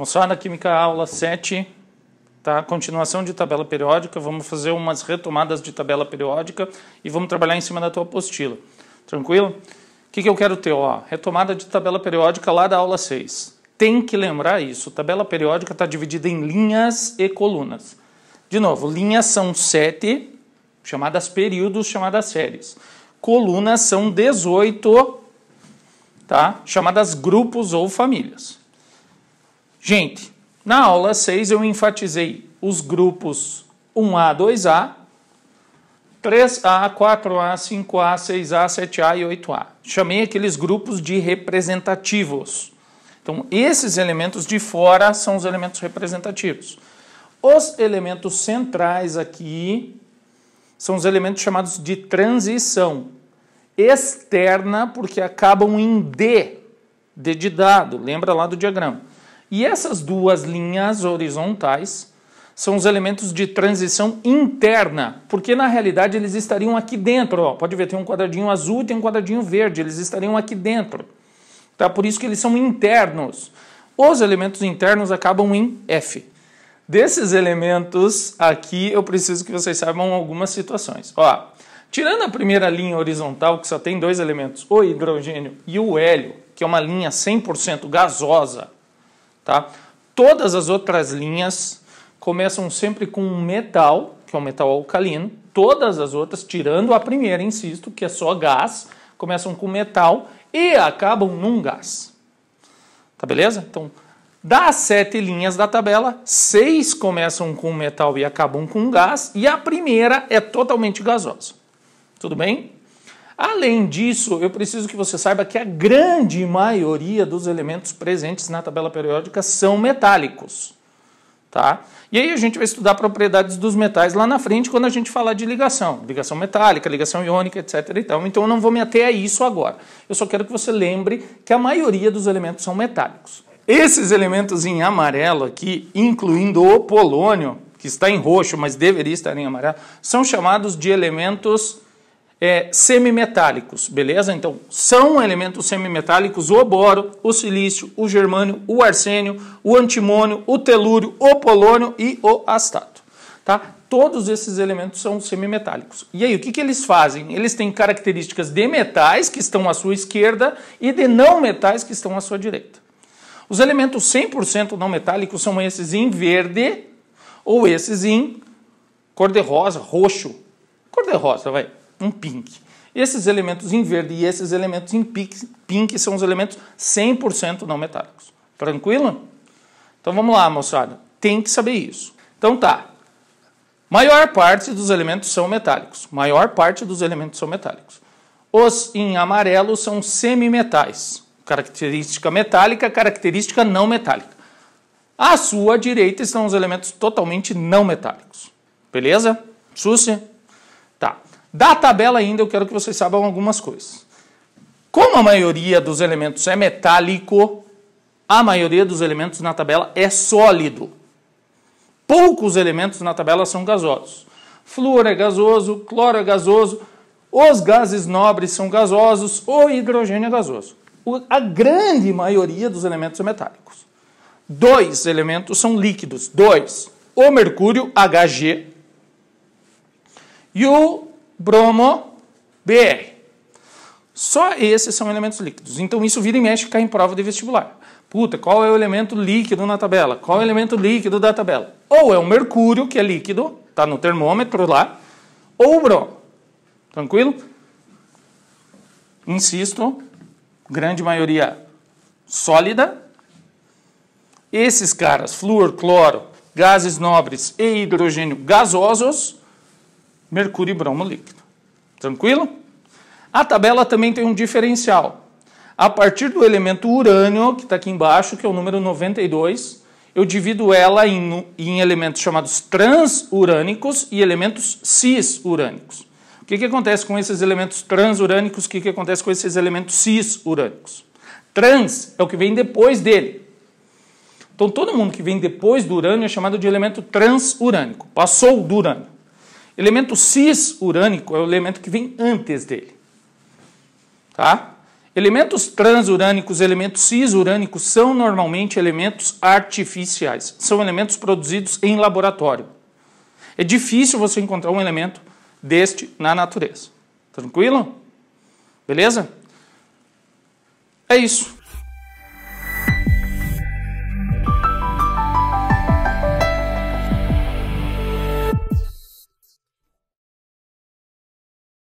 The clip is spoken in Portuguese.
Moçada Química Aula 7, tá? Continuação de tabela periódica. Vamos fazer umas retomadas de tabela periódica e vamos trabalhar em cima da tua apostila. Tranquilo? O que, que eu quero ter? Ó, retomada de tabela periódica lá da aula 6. Tem que lembrar isso. Tabela periódica está dividida em linhas e colunas. De novo, linhas são 7, chamadas períodos, chamadas séries. Colunas são 18, tá? Chamadas grupos ou famílias. Gente, na aula 6 eu enfatizei os grupos 1A, 2A, 3A, 4A, 5A, 6A, 7A e 8A. Chamei aqueles grupos de representativos. Então, esses elementos de fora são os elementos representativos. Os elementos centrais aqui são os elementos chamados de transição externa, porque acabam em D, D de dado, lembra lá do diagrama. E essas duas linhas horizontais são os elementos de transição interna, porque na realidade eles estariam aqui dentro. Ó, pode ver, tem um quadradinho azul e tem um quadradinho verde, eles estariam aqui dentro. Tá? Por isso que eles são internos. Os elementos internos acabam em F. Desses elementos aqui, eu preciso que vocês saibam algumas situações. Ó, tirando a primeira linha horizontal, que só tem dois elementos, o hidrogênio e o hélio, que é uma linha 100% gasosa, Tá? Todas as outras linhas começam sempre com um metal, que é um metal alcalino. Todas as outras, tirando a primeira, insisto, que é só gás, começam com metal e acabam num gás. Tá beleza? Então, das sete linhas da tabela, seis começam com metal e acabam com gás, e a primeira é totalmente gasosa. Tudo bem? Além disso, eu preciso que você saiba que a grande maioria dos elementos presentes na tabela periódica são metálicos. Tá? E aí a gente vai estudar propriedades dos metais lá na frente quando a gente falar de ligação, ligação metálica, ligação iônica, etc. Então, Então eu não vou me ater a isso agora. Eu só quero que você lembre que a maioria dos elementos são metálicos. Esses elementos em amarelo aqui, incluindo o polônio, que está em roxo, mas deveria estar em amarelo, são chamados de elementos é, semimetálicos, beleza? Então, são elementos semimetálicos o boro, o silício, o germânio, o arsênio, o antimônio, o telúrio, o polônio e o astato, tá? Todos esses elementos são semimetálicos. E aí, o que, que eles fazem? Eles têm características de metais que estão à sua esquerda e de não metais que estão à sua direita. Os elementos 100% não metálicos são esses em verde ou esses em cor-de-rosa, roxo. Cor-de-rosa, vai um pink. Esses elementos em verde e esses elementos em pink são os elementos 100% não metálicos. Tranquilo? Então vamos lá, moçada. Tem que saber isso. Então tá. Maior parte dos elementos são metálicos. Maior parte dos elementos são metálicos. Os em amarelo são semimetais. Característica metálica, característica não metálica. À sua direita estão os elementos totalmente não metálicos. Beleza? Susse? Da tabela ainda eu quero que vocês saibam algumas coisas. Como a maioria dos elementos é metálico, a maioria dos elementos na tabela é sólido. Poucos elementos na tabela são gasosos. Flúor é gasoso, cloro é gasoso, os gases nobres são gasosos, o hidrogênio é gasoso. A grande maioria dos elementos é metálicos. Dois elementos são líquidos. Dois. O mercúrio, HG, e o bromo, BR. Só esses são elementos líquidos. Então isso vira e mexe cai em prova de vestibular. Puta, qual é o elemento líquido na tabela? Qual é o elemento líquido da tabela? Ou é o mercúrio, que é líquido, tá no termômetro lá, ou o bromo. Tranquilo? Insisto, grande maioria sólida. Esses caras, flúor, cloro, gases nobres e hidrogênio gasosos, mercúrio e bromo líquido. Tranquilo? A tabela também tem um diferencial. A partir do elemento urânio, que está aqui embaixo, que é o número 92, eu divido ela em, em elementos chamados transurânicos e elementos cisurânicos. O que, que acontece com esses elementos transurânicos? O que, que acontece com esses elementos cisurânicos? Trans é o que vem depois dele. Então todo mundo que vem depois do urânio é chamado de elemento transurânico. Passou do urânio. Elemento cis-urânico é o elemento que vem antes dele. Tá? Elementos transurânicos, elementos cisurânicos são normalmente elementos artificiais, são elementos produzidos em laboratório. É difícil você encontrar um elemento deste na natureza. Tranquilo? Beleza? É isso.